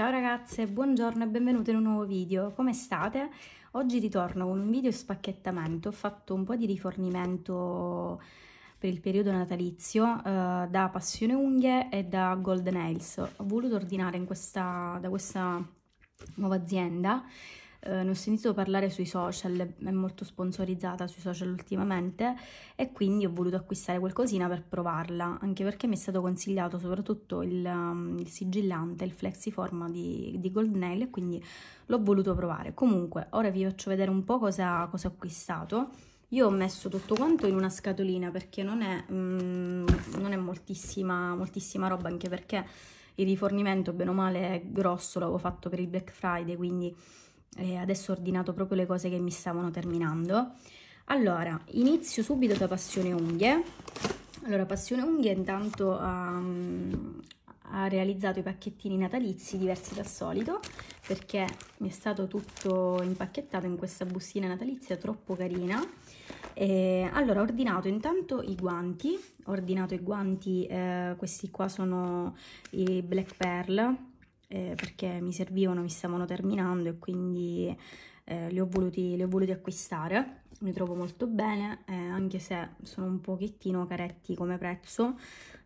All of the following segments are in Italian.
Ciao ragazze, buongiorno e benvenute in un nuovo video. Come state? Oggi ritorno con un video spacchettamento. Ho fatto un po' di rifornimento per il periodo natalizio eh, da Passione Unghie e da Golden Nails. Ho voluto ordinare questa, da questa nuova azienda eh, ne ho sentito parlare sui social, è molto sponsorizzata sui social ultimamente e quindi ho voluto acquistare qualcosina per provarla, anche perché mi è stato consigliato soprattutto il, um, il sigillante, il flexiforma di, di Gold Nail e quindi l'ho voluto provare. Comunque, ora vi faccio vedere un po' cosa, cosa ho acquistato. Io ho messo tutto quanto in una scatolina perché non è, mm, non è moltissima, moltissima roba, anche perché il rifornimento bene o male è grosso, l'avevo fatto per il Black Friday, quindi e adesso ho ordinato proprio le cose che mi stavano terminando. Allora, inizio subito da Passione Unghie. Allora, Passione Unghie intanto um, ha realizzato i pacchettini natalizi diversi dal solito perché mi è stato tutto impacchettato in questa bustina natalizia troppo carina. E allora ho ordinato intanto i guanti, ho ordinato i guanti, eh, questi qua sono i Black Pearl, eh, perché mi servivano, mi stavano terminando e quindi eh, li, ho voluti, li, ho voluti, acquistare. Mi trovo molto bene, eh, anche se sono un pochettino caretti come prezzo.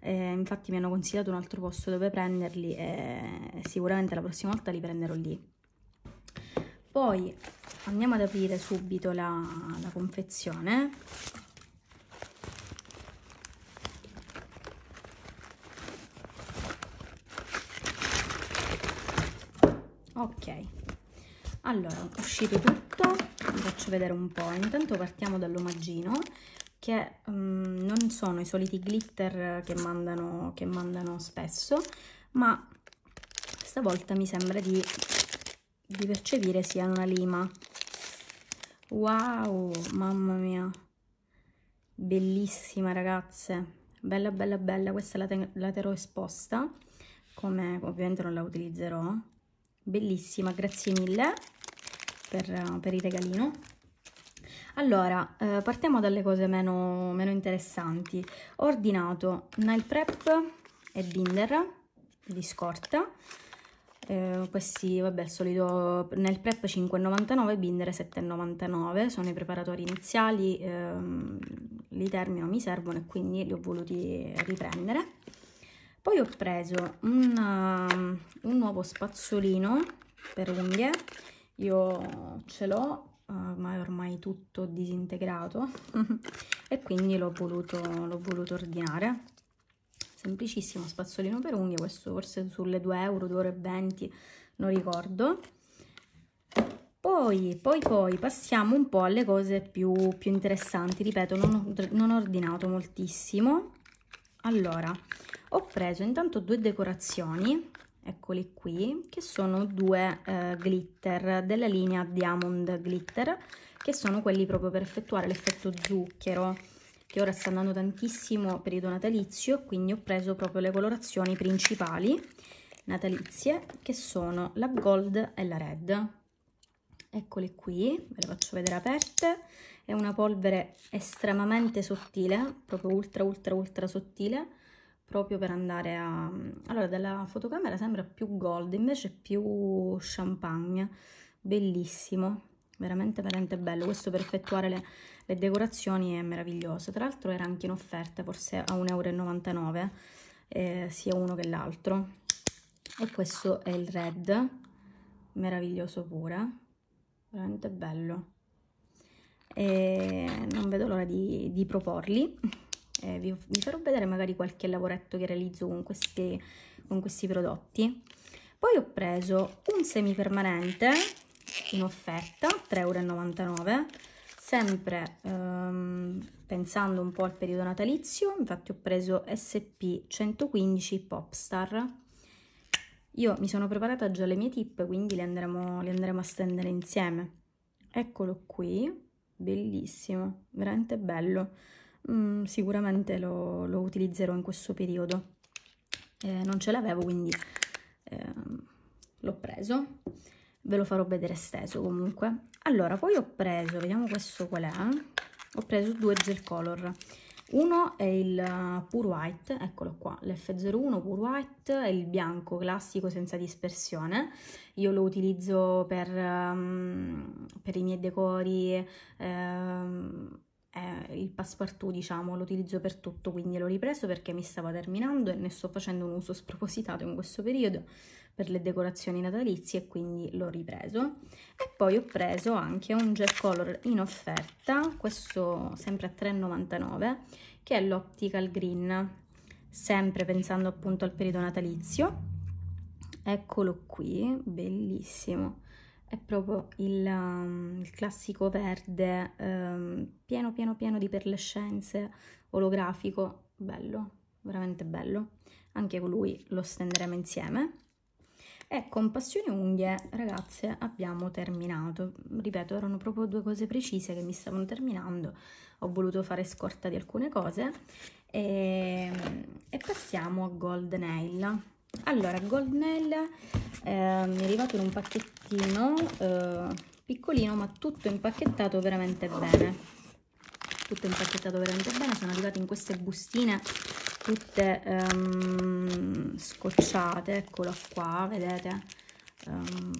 Eh, infatti mi hanno consigliato un altro posto dove prenderli e sicuramente la prossima volta li prenderò lì. Poi andiamo ad aprire subito la, la confezione ok allora uscito tutto vi faccio vedere un po' intanto partiamo dall'omaggino che um, non sono i soliti glitter che mandano, che mandano spesso ma stavolta mi sembra di, di percepire sia una lima wow mamma mia bellissima ragazze bella bella bella questa la, la terrò esposta come ovviamente non la utilizzerò bellissima, grazie mille per, per il regalino. Allora, eh, partiamo dalle cose meno, meno interessanti. Ho ordinato Nile prep e binder di scorta. Eh, questi, vabbè, il solito Nile prep 5,99, binder 7,99, sono i preparatori iniziali, ehm, li termino, mi servono e quindi li ho voluti riprendere poi ho preso una, um, un nuovo spazzolino per unghie io ce l'ho uh, ma è ormai tutto disintegrato e quindi l'ho voluto, voluto, ordinare semplicissimo spazzolino per unghie questo forse sulle 2 euro 2 euro e 20, non ricordo poi, poi, poi passiamo un po' alle cose più, più interessanti ripeto non ho, non ho ordinato moltissimo allora ho preso intanto due decorazioni eccoli qui che sono due eh, glitter della linea diamond glitter che sono quelli proprio per effettuare l'effetto zucchero che ora sta andando tantissimo periodo natalizio quindi ho preso proprio le colorazioni principali natalizie che sono la gold e la red eccole qui, ve le faccio vedere aperte è una polvere estremamente sottile proprio ultra ultra ultra sottile proprio per andare a... Allora, dalla fotocamera sembra più gold, invece più champagne, bellissimo, veramente veramente bello. Questo per effettuare le, le decorazioni è meraviglioso. Tra l'altro era anche in offerta, forse a 1,99 euro, eh, sia uno che l'altro. E questo è il red, meraviglioso pure, veramente bello. E non vedo l'ora di, di proporli eh, vi, vi, farò vedere magari qualche lavoretto che realizzo con questi, con questi prodotti. Poi ho preso un semipermanente in offerta, 3,99 euro, sempre ehm, pensando un po' al periodo natalizio, infatti ho preso SP115 Popstar. Io mi sono preparata già le mie tip, quindi le andremo, le andremo a stendere insieme. Eccolo qui, bellissimo, veramente bello mh, mm, sicuramente lo, lo, utilizzerò in questo periodo. Eh, non ce l'avevo quindi ehm, l'ho preso, ve lo farò vedere steso comunque. Allora, poi ho preso, vediamo questo qual è, ho preso due gel color. Uno è il eh, Pure White, eccolo qua, l'F01 Pure White, è il bianco classico senza dispersione. Io lo utilizzo per, um, per i miei decori, um, eh, il passepartout diciamo lo utilizzo per tutto quindi l'ho ripreso perché mi stava terminando e ne sto facendo un uso spropositato in questo periodo per le decorazioni natalizie e quindi l'ho ripreso e poi ho preso anche un gel color in offerta questo sempre a 3,99 che è l'optical green sempre pensando appunto al periodo natalizio eccolo qui bellissimo è proprio il, um, il classico verde um, pieno pieno pieno di perlescenze, olografico, bello, veramente bello. Anche con lui lo stenderemo insieme. E con Passione Unghie, ragazze, abbiamo terminato. Ripeto, erano proprio due cose precise che mi stavano terminando. Ho voluto fare scorta di alcune cose. E, ehm, e passiamo a Gold Nail. Allora, Gold Nail eh, mi è arrivato in un pacchetto pacchettino eh, piccolino ma tutto impacchettato veramente bene tutto impacchettato veramente bene sono arrivate in queste bustine tutte um, scocciate eccolo qua vedete um,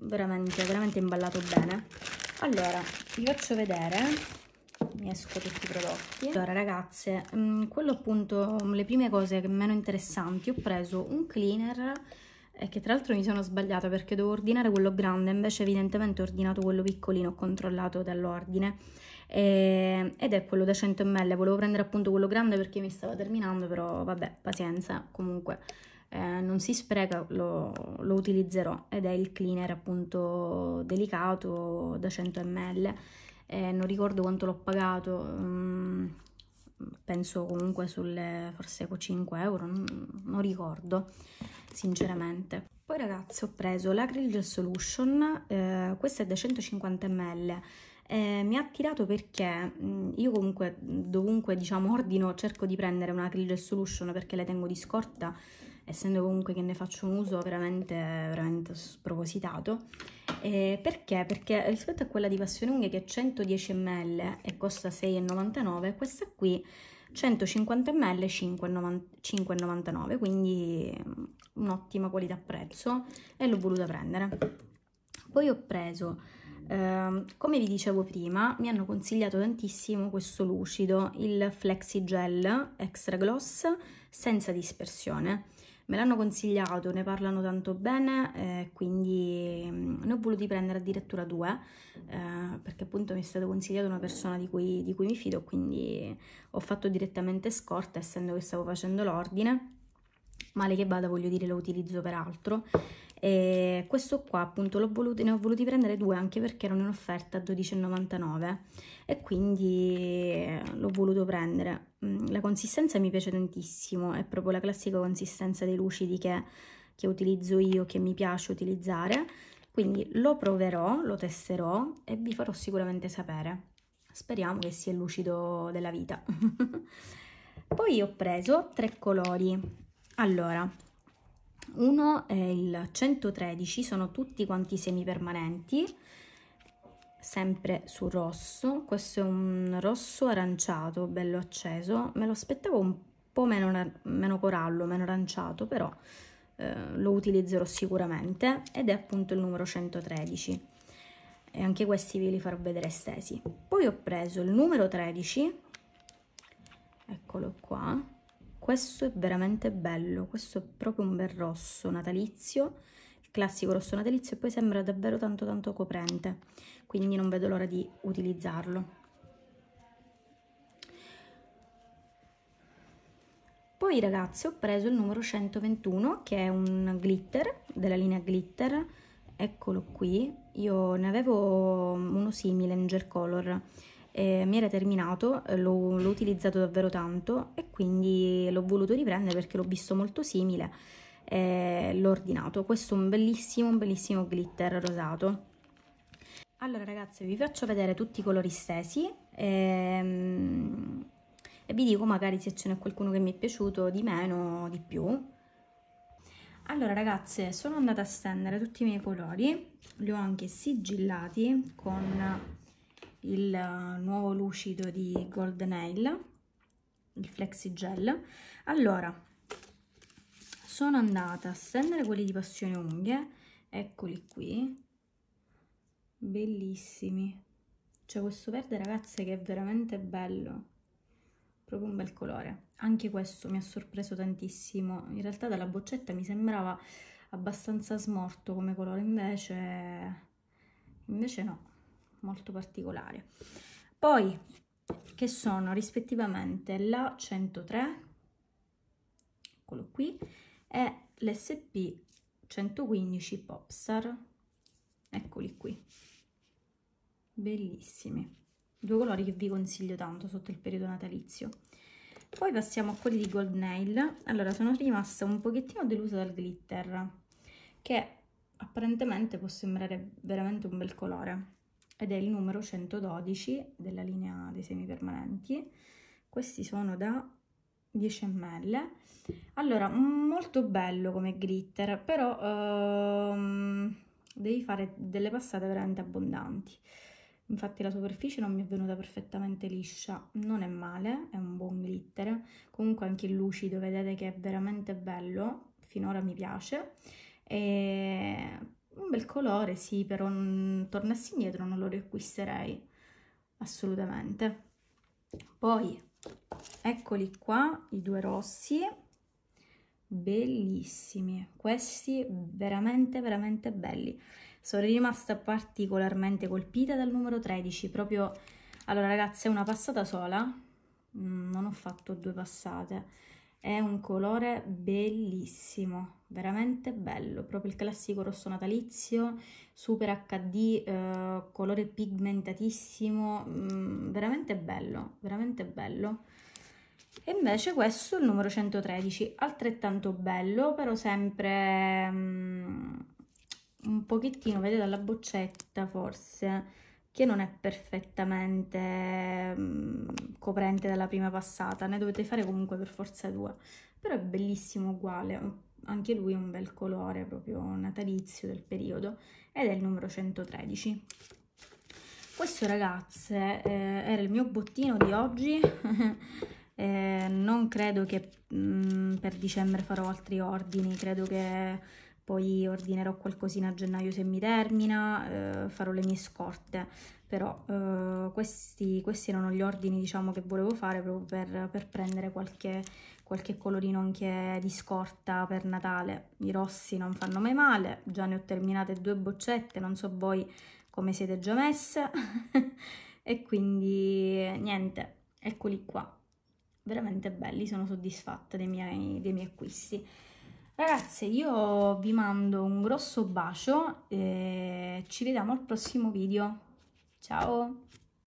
veramente veramente imballato bene allora vi faccio vedere mi esco tutti i prodotti allora ragazze mh, mm, quello appunto le prime cose che meno interessanti ho preso un cleaner e che tra l'altro mi sono sbagliata perché devo ordinare quello grande, invece evidentemente ho ordinato quello piccolino, ho controllato dall'ordine, e, ed è quello da 100 ml, volevo prendere appunto quello grande perché mi stava terminando, però vabbè, pazienza, comunque eh, non si spreca, lo, lo utilizzerò, ed è il cleaner appunto delicato da 100 ml, eh, non ricordo quanto l'ho pagato, um, penso comunque sulle forse 5 ecco, euro, non, non ricordo sinceramente. Poi ragazzi ho preso l'Acryl Solution, eh, questa è da 150 ml, eh, mi ha attirato perché mh, mm, io comunque mm, dovunque diciamo ordino cerco di prendere una Acryl Solution perché le tengo di scorta, essendo comunque che ne faccio un uso veramente, veramente spropositato. Eh, perché? Perché rispetto a quella di Passionunghe che è 110 ml e costa 6,99, questa qui 150 ml 5,99 quindi mm, un'ottima qualità prezzo e l'ho voluta prendere poi ho preso eh, come vi dicevo prima mi hanno consigliato tantissimo questo lucido il flexi gel extra gloss senza dispersione me l'hanno consigliato, ne parlano tanto bene, eh, quindi mm, ne ho voluti prendere addirittura due, eh, perché appunto mi è stata consigliata una persona di cui, di cui mi fido, quindi ho fatto direttamente scorta, essendo che stavo facendo l'ordine male che vada voglio dire lo utilizzo per altro e questo qua appunto l'ho voluto, ne ho voluti prendere due anche perché erano in offerta a 12,99 e quindi eh, l'ho voluto prendere mm, la consistenza mi piace tantissimo è proprio la classica consistenza dei lucidi che, che utilizzo io che mi piace utilizzare quindi lo proverò, lo testerò e vi farò sicuramente sapere. Speriamo che sia lucido della vita. Poi ho preso tre colori. Allora, uno è il 113, sono tutti quanti semipermanenti, sempre su rosso. Questo è un rosso aranciato, bello acceso. Me lo aspettavo un po' meno, meno corallo, meno aranciato, però eh, lo utilizzerò sicuramente ed è appunto il numero 113 e anche questi ve li farò vedere estesi poi ho preso il numero 13 eccolo qua questo è veramente bello questo è proprio un bel rosso natalizio il classico rosso natalizio e poi sembra davvero tanto tanto coprente quindi non vedo l'ora di utilizzarlo Poi ragazzi ho preso il numero 121 che è un glitter della linea glitter, eccolo qui, io ne avevo uno simile in gel color, eh, mi era terminato, eh, l'ho utilizzato davvero tanto e quindi l'ho voluto riprendere perché l'ho visto molto simile eh, l'ho ordinato. Questo è un bellissimo, un bellissimo glitter rosato. Allora ragazzi vi faccio vedere tutti i colori stesi. Ehm e vi dico magari se ce n'è qualcuno che mi è piaciuto di meno o di più. Allora ragazze, sono andata a stendere tutti i miei colori, li ho anche sigillati con il nuovo lucido di Golden Nail, il Flexi Gel. Allora, sono andata a stendere quelli di Passione Unghie, eccoli qui, bellissimi. C'è questo verde ragazze che è veramente bello proprio un bel colore. Anche questo mi ha sorpreso tantissimo, in realtà dalla boccetta mi sembrava abbastanza smorto come colore, invece, invece no, molto particolare. Poi, che sono rispettivamente la 103, eccolo qui, e l'SP 115 Popstar, eccoli qui, bellissimi due colori che vi consiglio tanto sotto il periodo natalizio. Poi passiamo a quelli di Gold Nail. Allora, sono rimasta un pochettino delusa dal glitter, che apparentemente può sembrare veramente un bel colore. Ed è il numero 112 della linea dei semi permanenti. Questi sono da 10 ml. Allora, molto bello come glitter, però ehm, devi fare delle passate veramente abbondanti infatti la superficie non mi è venuta perfettamente liscia, non è male, è un buon glitter, comunque anche il lucido vedete che è veramente bello, finora mi piace, e un bel colore sì, però non... tornassi indietro non lo riacquisterei, assolutamente. Poi eccoli qua i due rossi, bellissimi, questi veramente veramente belli. Sono rimasta particolarmente colpita dal numero 13, proprio... Allora ragazzi è una passata sola, mm, non ho fatto due passate, è un colore bellissimo, veramente bello, proprio il classico rosso natalizio, super HD, eh, colore pigmentatissimo, mm, veramente bello, veramente bello. E invece questo è il numero 113, altrettanto bello, però sempre um, un pochettino, vedete dalla boccetta forse, che non è perfettamente um, coprente dalla prima passata, ne dovete fare comunque per forza due, però è bellissimo uguale, anche lui è un bel colore proprio natalizio del periodo ed è il numero 113 questo ragazze eh, era il mio bottino di oggi eh, non credo che mh, mm, per dicembre farò altri ordini, credo che poi ordinerò qualcosina a gennaio se mi termina, eh, farò le mie scorte, però eh, questi, questi, erano gli ordini diciamo, che volevo fare proprio per, per prendere qualche, qualche colorino anche di scorta per Natale. I rossi non fanno mai male, già ne ho terminate due boccette, non so voi come siete già messe, e quindi niente, eccoli qua veramente belli, sono soddisfatta dei miei, dei miei acquisti. Ragazze, io vi mando un grosso bacio e ci vediamo al prossimo video. Ciao!